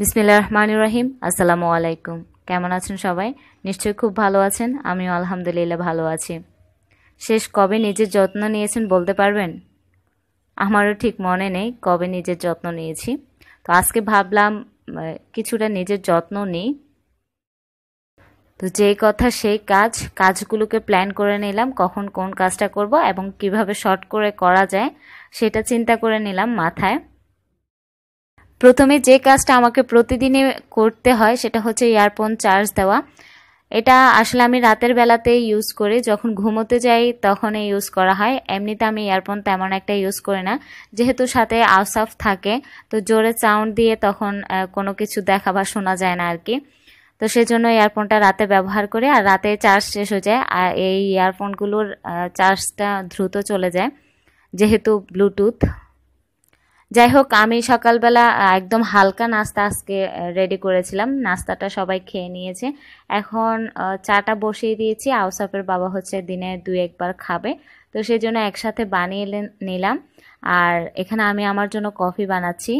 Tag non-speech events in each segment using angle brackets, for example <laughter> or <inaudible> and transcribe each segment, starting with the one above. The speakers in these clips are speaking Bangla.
বিসমিল্লা রহমান রহিম আসসালামু আলাইকুম কেমন আছেন সবাই নিশ্চয়ই খুব ভালো আছেন আমিও আলহামদুলিল্লাহ ভালো আছি শেষ কবে নিজের যত্ন নিয়েছেন বলতে পারবেন আমারও ঠিক মনে নেই কবে নিজের যত্ন নিয়েছি তো আজকে ভাবলাম কিছুটা নিজের যত্ন নিই তো যেই কথা সেই কাজ কাজগুলোকে প্ল্যান করে নিলাম কখন কোন কাজটা করব এবং কিভাবে শর্ট করে করা যায় সেটা চিন্তা করে নিলাম মাথায় প্রথমে যে কাজটা আমাকে প্রতিদিনে করতে হয় সেটা হচ্ছে ইয়ারফোন চার্জ দেওয়া এটা আসলে আমি রাতের বেলাতে ইউজ করি যখন ঘুমোতে যাই তখনই ইউজ করা হয় এমনিতে আমি ইয়ারফোন তেমন একটা ইউজ করি না যেহেতু সাথে আউসাফ থাকে তো জোরে সাউন্ড দিয়ে তখন কোনো কিছু দেখা বা শোনা যায় না আর কি তো সেজন্য ইয়ারফোনটা রাতে ব্যবহার করে আর রাতে চার্জ শেষ হয়ে যায় আর এই ইয়ারফোনগুলোর চার্জটা দ্রুত চলে যায় যেহেতু ব্লুটুথ যাই হোক আমি সকালবেলা একদম হালকা নাস্তা আজকে রেডি করেছিলাম নাস্তাটা সবাই খেয়ে নিয়েছে এখন চাটা বসিয়ে দিয়েছি আউসাফের বাবা হচ্ছে দিনে দু একবার খাবে তো সেই জন্য একসাথে বানিয়ে নিলাম আর এখানে আমি আমার জন্য কফি বানাচ্ছি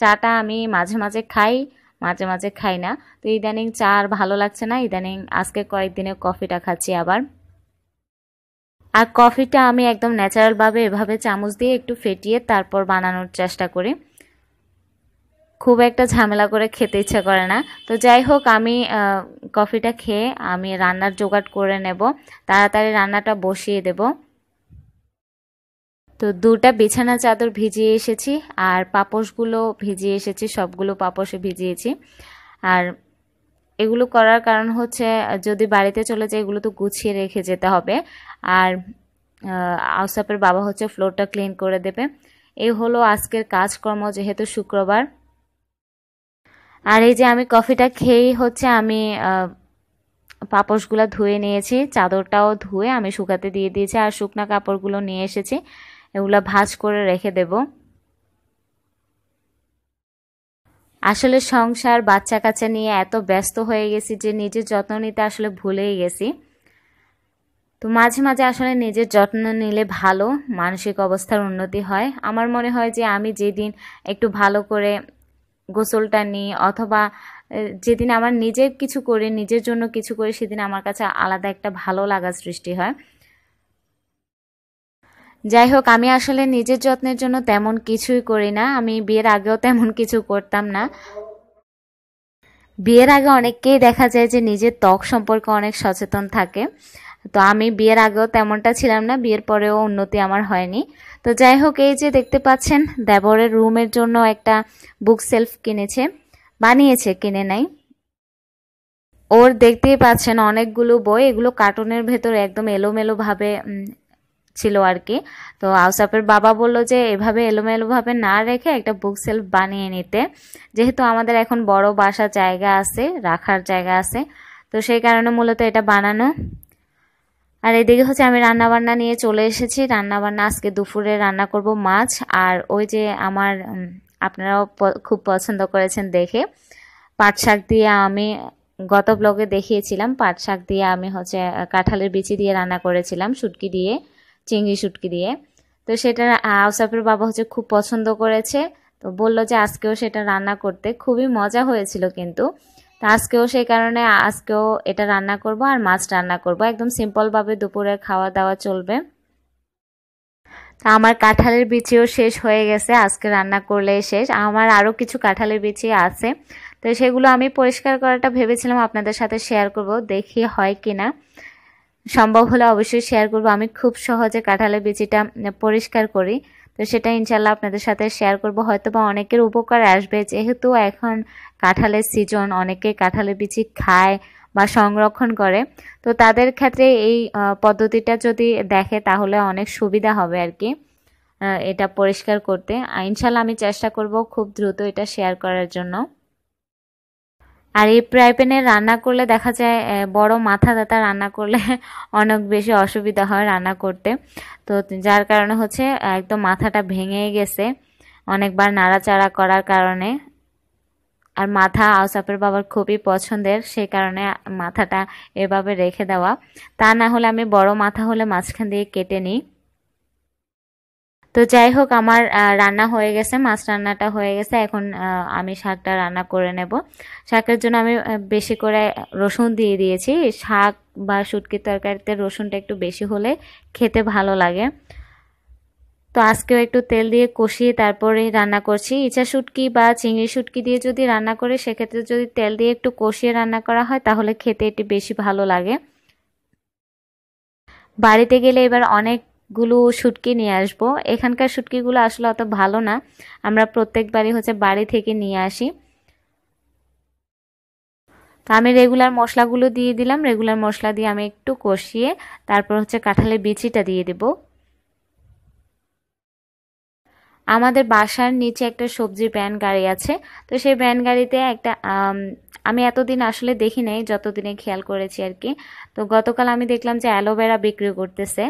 চাটা আমি মাঝে মাঝে খাই মাঝে মাঝে খাই না তো ইদানিং চা আর ভালো লাগছে না ইদানিং আজকে কয়েকদিনে কফিটা খাচ্ছি আবার আর কফিটা আমি একদম ন্যাচারালভাবে এভাবে চামচ দিয়ে একটু ফেটিয়ে তারপর বানানোর চেষ্টা করি খুব একটা ঝামেলা করে খেতে ইচ্ছা করে না তো যাই হোক আমি কফিটা খেয়ে আমি রান্নার জোগাড় করে নেব তাড়াতাড়ি রান্নাটা বসিয়ে দেব তো দুটা বিছানা চাদর ভিজিয়ে এসেছি আর পাপোশগুলো ভিজিয়ে এসেছি সবগুলো পাপোশে ভিজিয়েছি আর এগুলো করার কারণ হচ্ছে যদি বাড়িতে চলে যায় এগুলো তো গুছিয়ে রেখে যেতে হবে আর আউসাপের বাবা হচ্ছে ফ্লোরটা ক্লিন করে দেবে এই হলো আজকের কাজকর্ম যেহেতু শুক্রবার আর এই যে আমি কফিটা খেয়েই হচ্ছে আমি পাপোশগুলো ধুয়ে নিয়েছি চাদরটাও ধুয়ে আমি শুকাতে দিয়ে দিয়েছি আর শুকনা কাপড়গুলো নিয়ে এসেছি এগুলো ভাজ করে রেখে দেবো আসলে সংসার বাচ্চা কাচ্চা নিয়ে এত ব্যস্ত হয়ে গেছি যে নিজের যত্ন নিতে আসলে ভুলেই গেছি তো মাঝে মাঝে আসলে নিজের যত্ন নিলে ভালো মানসিক অবস্থার উন্নতি হয় আমার মনে হয় যে আমি যেদিন একটু ভালো করে গোসলটা নিই অথবা যেদিন আমার নিজের কিছু করে নিজের জন্য কিছু করে সেদিন আমার কাছে আলাদা একটা ভালো লাগা সৃষ্টি হয় যাই হোক আমি আসলে নিজের যত্নের জন্য তেমন কিছুই করি না আমি বিয়ের আগেও তেমন কিছু করতাম না বিয়ের আগে অনেককেই দেখা যায় যে নিজের ত্বক সম্পর্কে অনেক সচেতন থাকে তো আমি বিয়ের আগেও তেমনটা ছিলাম না বিয়ের পরেও উন্নতি আমার হয়নি তো যাই হোক এই যে দেখতে পাচ্ছেন দেবরের রুমের জন্য একটা বুক সেলফ কিনেছে বানিয়েছে কিনে নাই ওর দেখতেই পাচ্ছেন অনেকগুলো বই এগুলো কার্টুনের ভেতরে একদম এলোমেলোভাবে ছিল আর কি তো আউসাফের বাবা বললো যে এভাবে এলোমেলোভাবে না রেখে একটা বুক সেলফ বানিয়ে নিতে যেহেতু আমাদের এখন বড় বাসা জায়গা আছে রাখার জায়গা আছে তো সেই কারণে মূলত এটা বানানো আর এদিকে হচ্ছে আমি রান্নাবান্না নিয়ে চলে এসেছি রান্নাবান্না আজকে দুপুরে রান্না করব মাছ আর ওই যে আমার আপনারাও খুব পছন্দ করেছেন দেখে পাট শাক দিয়ে আমি গত ব্লগে দেখিয়েছিলাম পাট শাক দিয়ে আমি হচ্ছে কাঁঠালের বিচি দিয়ে রান্না করেছিলাম শুটকি দিয়ে চিংড়ি শুটকি দিয়ে তো সেটা আউসাফের বাবা হচ্ছে খুব পছন্দ করেছে তো বলল যে আজকেও সেটা রান্না করতে খুবই মজা হয়েছিল কিন্তু তো আজকেও সেই কারণে আজকেও এটা রান্না করব আর মাছ রান্না করব একদম সিম্পলভাবে দুপুরে খাওয়া দাওয়া চলবে তা আমার কাঁঠালের বিচিও শেষ হয়ে গেছে আজকে রান্না করলে শেষ আমার আরও কিছু কাঁঠালের বিচি আছে তো সেগুলো আমি পরিষ্কার করাটা ভেবেছিলাম আপনাদের সাথে শেয়ার করব দেখি হয় কি না সম্ভব হলে অবশ্যই শেয়ার করব আমি খুব সহজে কাঁঠালের বিচিটা পরিষ্কার করি তো সেটা ইনশাল্লাহ আপনাদের সাথে শেয়ার করব হয়তো বা অনেকের উপকার আসবে যেহেতু এখন কাঁঠালের সিজন অনেকে কাঁঠালের বিচি খায় বা সংরক্ষণ করে তো তাদের ক্ষেত্রে এই পদ্ধতিটা যদি দেখে তাহলে অনেক সুবিধা হবে আর কি এটা পরিষ্কার করতে ইনশাল্লাহ আমি চেষ্টা করব খুব দ্রুত এটা শেয়ার করার জন্য আর এই ফ্রাই প্যানে রান্না করলে দেখা যায় বড় মাথা দাতা রান্না করলে অনেক বেশি অসুবিধা হয় রান্না করতে তো যার কারণে হচ্ছে একদম মাথাটা ভেঙে গেছে অনেকবার নাড়াচাড়া করার কারণে আর মাথা আউসাপের বাবার খুবই পছন্দের সেই কারণে মাথাটা এভাবে রেখে দেওয়া তা না হলে আমি বড় মাথা হলে মাঝখান দিয়ে কেটে নিই তো যাই হোক আমার রান্না হয়ে গেছে মাছ রান্নাটা হয়ে গেছে এখন আমি শাকটা রান্না করে নেব শাকের জন্য আমি বেশি করে রসুন দিয়ে দিয়েছি শাক বা শুটকির তরকারিতে রসুনটা একটু বেশি হলে খেতে ভালো লাগে তো আজকেও একটু তেল দিয়ে কষিয়ে তারপরে রান্না করছি ইচা শুটকি বা চিংড়ি সুটকি দিয়ে যদি রান্না করে সেক্ষেত্রে যদি তেল দিয়ে একটু কষিয়ে রান্না করা হয় তাহলে খেতে এটি বেশি ভালো লাগে বাড়িতে গেলে এবার অনেক গুলো শুটকি নিয়ে আসব এখানকার শুটকিগুলো আসলে অত ভালো না আমরা প্রত্যেকবারই হচ্ছে বাড়ি থেকে নিয়ে আসি তো আমি রেগুলার মশলাগুলো দিয়ে দিলাম রেগুলার মশলা দিয়ে আমি একটু কষিয়ে তারপর হচ্ছে কাঁঠালের বিচিটা দিয়ে দেব আমাদের বাসার নিচে একটা সবজির ব্যান গাড়ি আছে তো সেই ব্যান গাড়িতে একটা আমি এতদিন আসলে দেখি নাই যতদিনে খেয়াল করেছি আর কি তো গতকাল আমি দেখলাম যে অ্যালোভেরা বিক্রি করতেছে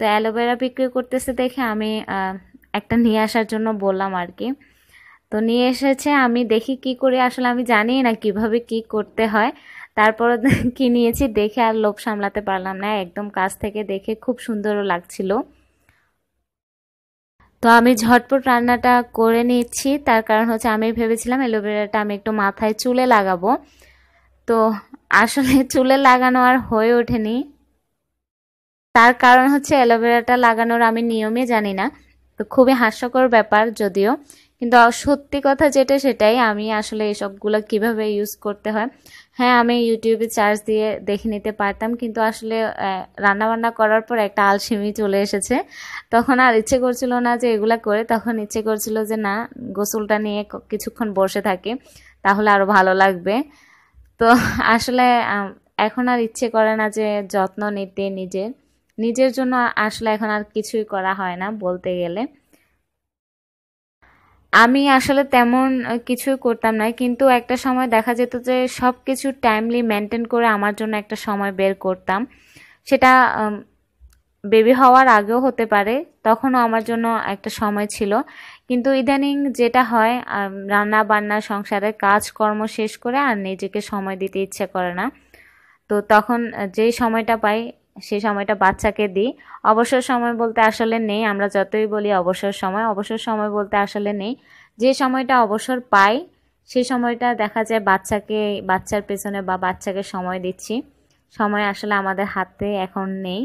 তো অ্যালোভেরা বিক্রি করতেছে দেখে আমি একটা নিয়ে আসার জন্য বললাম আর কি তো নিয়ে এসেছে আমি দেখি কি করে আসলে আমি জানি না কিভাবে কি করতে হয় তারপর <laughs> কি নিয়েছি দেখে আর লোভ সামলাতে পারলাম না একদম কাছ থেকে দেখে খুব সুন্দরও লাগছিল তো আমি ঝটপট রান্নাটা করে নিচ্ছি তার কারণ হচ্ছে আমি ভেবেছিলাম অ্যালোভেরাটা আমি একটু মাথায় চুলে লাগাবো তো আসলে চুলে লাগানো আর হয়ে ওঠেনি তার কারণ হচ্ছে অ্যালোভেরাটা লাগানোর আমি নিয়মে জানি না তো খুবই হাস্যকর ব্যাপার যদিও কিন্তু সত্যি কথা যেটা সেটাই আমি আসলে এসবগুলো কিভাবে ইউজ করতে হয় হ্যাঁ আমি ইউটিউবে চার্জ দিয়ে দেখে নিতে পারতাম কিন্তু আসলে রান্নাবান্না করার পর একটা আলসেমি চলে এসেছে তখন আর ইচ্ছে করছিল না যে এগুলো করে তখন ইচ্ছে করছিল যে না গোসলটা নিয়ে কিছুক্ষণ বসে থাকে তাহলে আরও ভালো লাগবে তো আসলে এখন আর ইচ্ছে করে না যে যত্ন নিতে নিজের নিজের জন্য আসলে এখন আর কিছুই করা হয় না বলতে গেলে আমি আসলে তেমন কিছুই করতাম না কিন্তু একটা সময় দেখা যেত যে সব কিছু টাইমলি মেনটেন করে আমার জন্য একটা সময় বের করতাম সেটা বেবি হওয়ার আগেও হতে পারে তখনও আমার জন্য একটা সময় ছিল কিন্তু ইদানিং যেটা হয় রান্না বান্না সংসারের কাজকর্ম শেষ করে আর নিজেকে সময় দিতে ইচ্ছে করে না তো তখন যেই সময়টা পাই সেই সময়টা বাচ্চাকে দিই অবসর সময় বলতে আসলে নেই আমরা যতই বলি অবসর সময় অবসর সময় বলতে আসলে নেই যে সময়টা অবসর পাই সেই সময়টা দেখা যায় বাচ্চাকে বাচ্চার পেছনে বা বাচ্চাকে সময় দিচ্ছি সময় আসলে আমাদের হাতে এখন নেই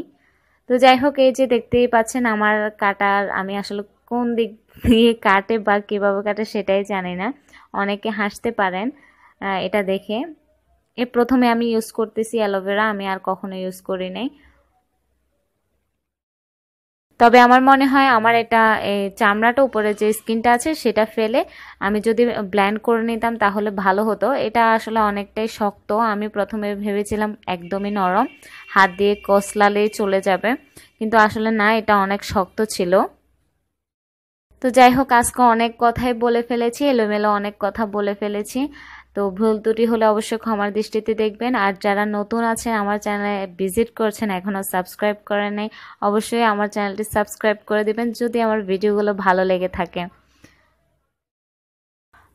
তো যাই হোক এই যে দেখতেই পাচ্ছেন আমার কাটার আমি আসলে কোন দিক দিয়ে কাটে বা কীভাবে কাটে সেটাই জানি না অনেকে হাসতে পারেন এটা দেখে এ প্রথমে আমি ইউজ করতেছি অ্যালোভেরা আমি আর কখনো ইউজ করি নাই তবে আমার মনে হয় আমার এটা চামড়াটা উপরে যে স্কিনটা আছে সেটা ফেলে আমি যদি ব্ল্যান্ড করে নিতাম তাহলে ভালো হতো এটা আসলে অনেকটাই শক্ত আমি প্রথমে ভেবেছিলাম একদমই নরম হাত দিয়ে কসলালেই চলে যাবে কিন্তু আসলে না এটা অনেক শক্ত ছিল তো যাই হোক আজকে অনেক কথাই বলে ফেলেছি এলোমেলো অনেক কথা বলে ফেলেছি তো ভুল ত্রুটি হলে অবশ্যই ক্ষমার দৃষ্টিতে দেখবেন আর যারা নতুন আছেন আমার চ্যানেলে ভিজিট করছেন এখনও সাবস্ক্রাইব করেন নাই অবশ্যই আমার চ্যানেলটি সাবস্ক্রাইব করে দেবেন যদি আমার ভিডিওগুলো ভালো লেগে থাকে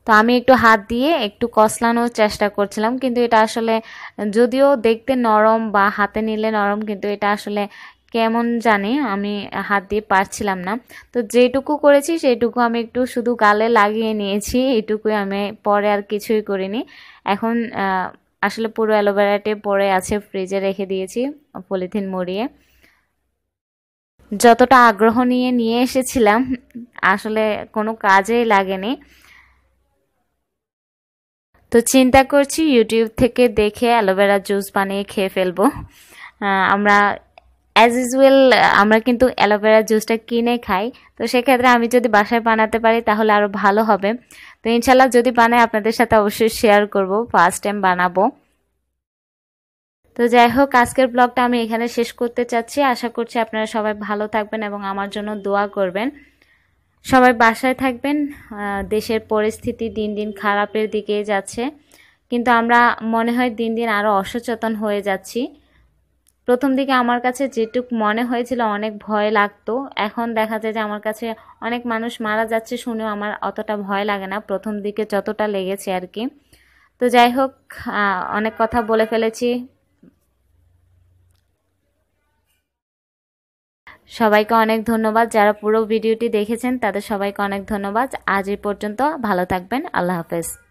তো আমি একটু হাত দিয়ে একটু কসলানোর চেষ্টা করছিলাম কিন্তু এটা আসলে যদিও দেখতে নরম বা হাতে নিলে নরম কিন্তু এটা আসলে কেমন জানে আমি হাত দিয়ে পারছিলাম না তো যেটুকু করেছি সেটুকু আমি একটু শুধু গালে লাগিয়ে নিয়েছি এটুকুই আমি পরে আর কিছুই করিনি এখন আসলে পুরো অ্যালোভেরাটে পরে আছে ফ্রিজে রেখে দিয়েছি পলিথিন মরিয়ে যতটা আগ্রহ নিয়ে নিয়ে এসেছিলাম আসলে কোনো কাজেই লাগেনি তো চিন্তা করছি ইউটিউব থেকে দেখে অ্যালোভেরা জুস বানিয়ে খেয়ে ফেলবো আমরা অ্যাজ ইউজুয়াল আমরা কিন্তু অ্যালোভেরা জুসটা কিনে খাই তো সেক্ষেত্রে আমি যদি বাসায় বানাতে পারি তাহলে আরও ভালো হবে তো ইনশাল্লাহ যদি বানাই আপনাদের সাথে অবশ্যই শেয়ার করব ফার্স্ট টাইম বানাবো তো যাই হোক আজকের ব্লগটা আমি এখানে শেষ করতে চাচ্ছি আশা করছি আপনারা সবাই ভালো থাকবেন এবং আমার জন্য দোয়া করবেন সবাই বাসায় থাকবেন দেশের পরিস্থিতি দিন দিন খারাপের দিকে যাচ্ছে কিন্তু আমরা মনে হয় দিন দিন আরও অসচেতন হয়ে যাচ্ছি প্রথম দিকে আমার কাছে যেটুক মনে হয়েছিল অনেক ভয় লাগতো এখন দেখা যায় যে আমার কাছে অনেক মানুষ মারা যাচ্ছে শুনেও আমার অতটা ভয় লাগে না প্রথম দিকে যতটা লেগেছে আর কি তো যাই হোক অনেক কথা বলে ফেলেছি সবাইকে অনেক ধন্যবাদ যারা পুরো ভিডিওটি দেখেছেন তাদের সবাইকে অনেক ধন্যবাদ আজ এই পর্যন্ত ভালো থাকবেন আল্লাহ হাফেজ